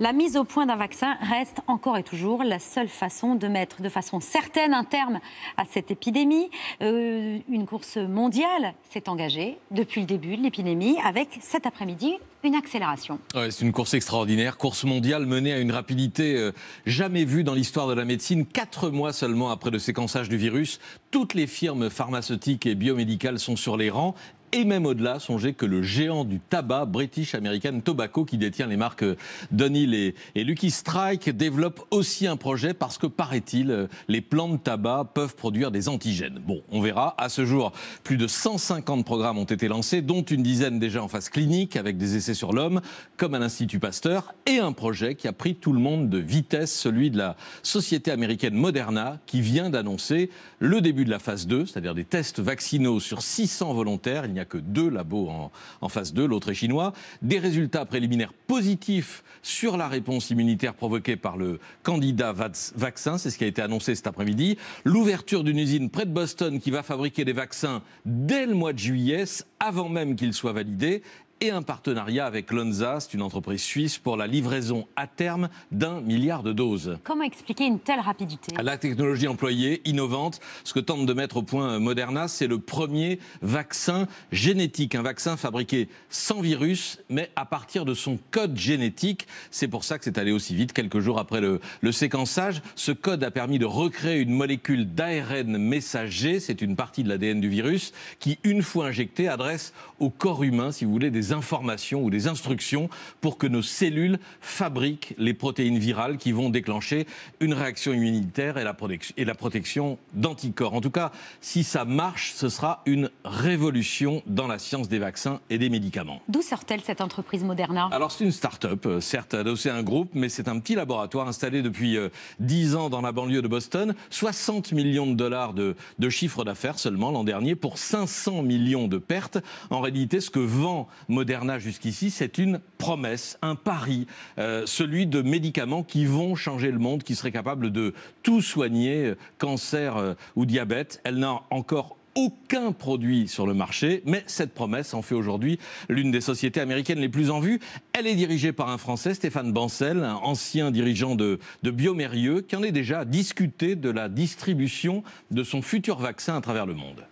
la mise au point d'un vaccin reste encore et toujours la seule façon de mettre de façon certaine un terme à cette épidémie. Euh, une course mondiale s'est engagée depuis le début de l'épidémie avec cet après-midi une accélération. c'est une course extraordinaire, course mondiale menée à une rapidité euh, jamais vue dans l'histoire de la médecine. Quatre mois seulement après le séquençage du virus, toutes les firmes pharmaceutiques et biomédicales sont sur les rangs et même au-delà, songez que le géant du tabac, British American Tobacco, qui détient les marques euh, Dunhill et, et Lucky Strike, développe aussi un projet parce que, paraît-il, euh, les plants de tabac peuvent produire des antigènes. Bon, on verra. À ce jour, plus de 150 programmes ont été lancés, dont une dizaine déjà en phase clinique, avec des essais sur l'homme, comme à l'Institut Pasteur, et un projet qui a pris tout le monde de vitesse, celui de la société américaine Moderna, qui vient d'annoncer le début de la phase 2, c'est-à-dire des tests vaccinaux sur 600 volontaires. Il n'y a que deux labos en, en phase 2, l'autre est chinois. Des résultats préliminaires positifs sur la réponse immunitaire provoquée par le candidat vaccin, c'est ce qui a été annoncé cet après-midi. L'ouverture d'une usine près de Boston qui va fabriquer des vaccins dès le mois de juillet, avant même qu'ils soient validés, et un partenariat avec Lonza, c'est une entreprise suisse, pour la livraison à terme d'un milliard de doses. Comment expliquer une telle rapidité La technologie employée, innovante, ce que tente de mettre au point Moderna, c'est le premier vaccin génétique, un vaccin fabriqué sans virus, mais à partir de son code génétique. C'est pour ça que c'est allé aussi vite, quelques jours après le, le séquençage. Ce code a permis de recréer une molécule d'ARN messager, c'est une partie de l'ADN du virus, qui, une fois injectée, adresse au corps humain, si vous voulez, des des informations ou des instructions pour que nos cellules fabriquent les protéines virales qui vont déclencher une réaction immunitaire et la, et la protection d'anticorps. En tout cas, si ça marche, ce sera une révolution dans la science des vaccins et des médicaments. D'où sort-elle cette entreprise Moderna Alors c'est une start-up, euh, certes adossée à un groupe, mais c'est un petit laboratoire installé depuis 10 euh, ans dans la banlieue de Boston. 60 millions de dollars de, de chiffre d'affaires seulement l'an dernier pour 500 millions de pertes. En réalité, ce que vend Moderna jusqu'ici, c'est une promesse, un pari, euh, celui de médicaments qui vont changer le monde, qui seraient capables de tout soigner, euh, cancer euh, ou diabète. Elle n'a encore aucun produit sur le marché, mais cette promesse en fait aujourd'hui l'une des sociétés américaines les plus en vue. Elle est dirigée par un Français, Stéphane Bancel, un ancien dirigeant de, de Biomérieux, qui en est déjà discuté de la distribution de son futur vaccin à travers le monde.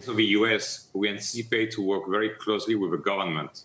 So the US, we anticipate to work very closely with the government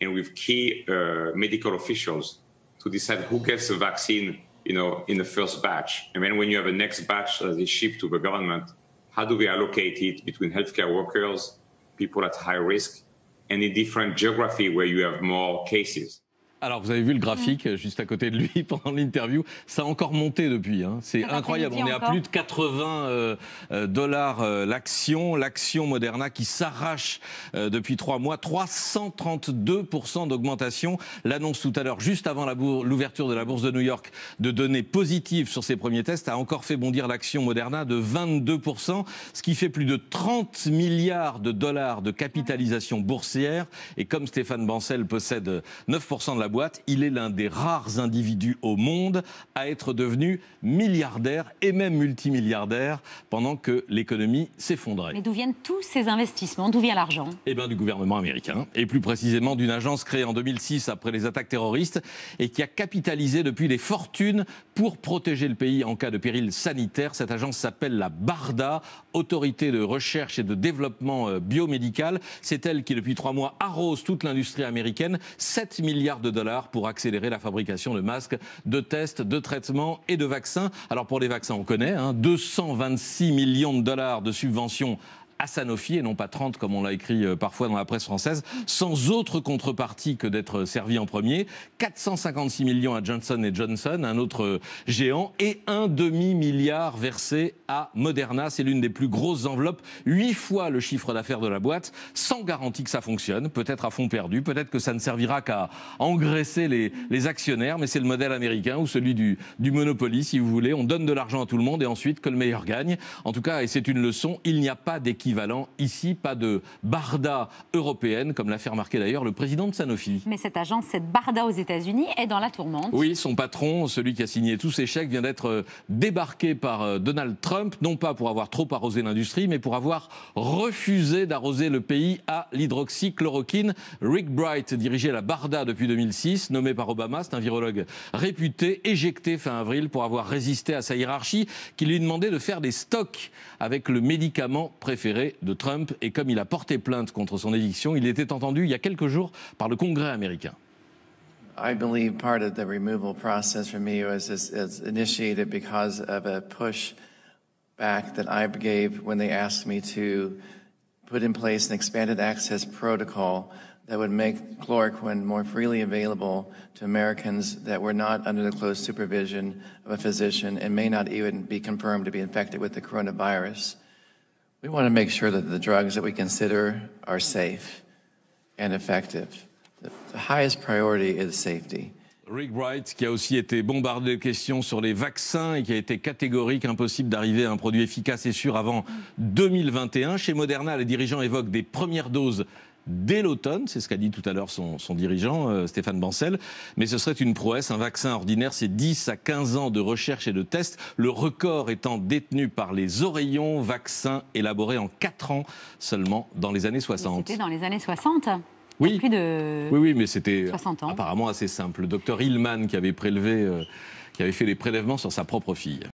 and with key uh, medical officials to decide who gets the vaccine, you know, in the first batch. And then when you have a next batch that is shipped to the government, how do we allocate it between healthcare workers, people at high risk, and in different geography where you have more cases? Alors, vous avez vu le graphique euh, juste à côté de lui pendant l'interview. Ça a encore monté depuis. Hein. C'est incroyable. On est à plus de 80 euh, euh, dollars l'action. L'action Moderna qui s'arrache depuis trois mois. 332% d'augmentation. L'annonce tout à l'heure, juste avant l'ouverture de la bourse de New York, de données positives sur ses premiers tests a encore fait bondir l'action Moderna de 22%, ce qui fait plus de 30 milliards de dollars de capitalisation boursière. Et comme Stéphane Bancel possède 9% de la boîte, il est l'un des rares individus au monde à être devenu milliardaire et même multimilliardaire pendant que l'économie s'effondrait. Mais d'où viennent tous ces investissements D'où vient l'argent Eh bien du gouvernement américain, et plus précisément d'une agence créée en 2006 après les attaques terroristes et qui a capitalisé depuis des fortunes pour protéger le pays en cas de péril sanitaire. Cette agence s'appelle la BARDA, Autorité de recherche et de développement euh, biomédical. C'est elle qui depuis trois mois arrose toute l'industrie américaine. 7 milliards de pour accélérer la fabrication de masques, de tests, de traitements et de vaccins. Alors pour les vaccins, on connaît 226 hein, millions de dollars de subventions à Sanofi et non pas 30 comme on l'a écrit euh, parfois dans la presse française, sans autre contrepartie que d'être servi en premier. 456 millions à Johnson Johnson, un autre euh, géant, et un demi-milliard versé à Moderna. C'est l'une des plus grosses enveloppes, huit fois le chiffre d'affaires de la boîte, sans garantie que ça fonctionne, peut-être à fond perdu, peut-être que ça ne servira qu'à engraisser les, actionnaires, mais c'est le modèle américain ou celui du, du Monopoly, si vous voulez. On donne de l'argent à tout le monde et ensuite que le meilleur gagne. En tout cas, et c'est une leçon, il n'y a pas d'équilibre ici, pas de barda européenne, comme l'a fait remarquer d'ailleurs le président de Sanofi. Mais cette agence, cette barda aux États-Unis, est dans la tourmente. Oui, son patron, celui qui a signé tous ces chèques, vient d'être euh, débarqué par euh, Donald Trump, non pas pour avoir trop arrosé l'industrie, mais pour avoir refusé d'arroser le pays à l'hydroxychloroquine. Rick Bright dirigeait la barda depuis 2006, nommé par Obama, c'est un virologue réputé, éjecté fin avril pour avoir résisté à sa hiérarchie qui lui demandait de faire des stocks avec le médicament préféré de Trump. Et comme il a porté plainte contre son éviction, il était entendu il y a quelques jours par le Congrès américain. I believe part of the removal process for me was, was initiated because of a push back that I gave when they asked me to put in place an expanded access protocol that would make chloroquine more freely available to Americans that were not under the close supervision of a physician and may not even be confirmed to be infected with the coronavirus. We want to make sure that the drugs that we consider are safe and effective. The, highest priority is safety. Rick Wright, qui a aussi été bombardé de questions sur les vaccins et qui a été catégorique, impossible d'arriver à un produit efficace et sûr avant 2021. Chez Moderna, les dirigeants évoquent des premières doses dès l'automne, c'est ce qu'a dit tout à l'heure son, dirigeant, euh, Stéphane Bancel, mais ce serait une prouesse, un vaccin ordinaire, c'est 10 à 15 ans de recherche et de tests, le record étant détenu par les oreillons, vaccin élaboré en 4 ans seulement dans les années 60. C'était dans les années 60 oui. oui, oui, mais c'était apparemment assez simple. Le docteur Hillman qui avait prélevé, euh, qui avait fait les prélèvements sur sa propre fille.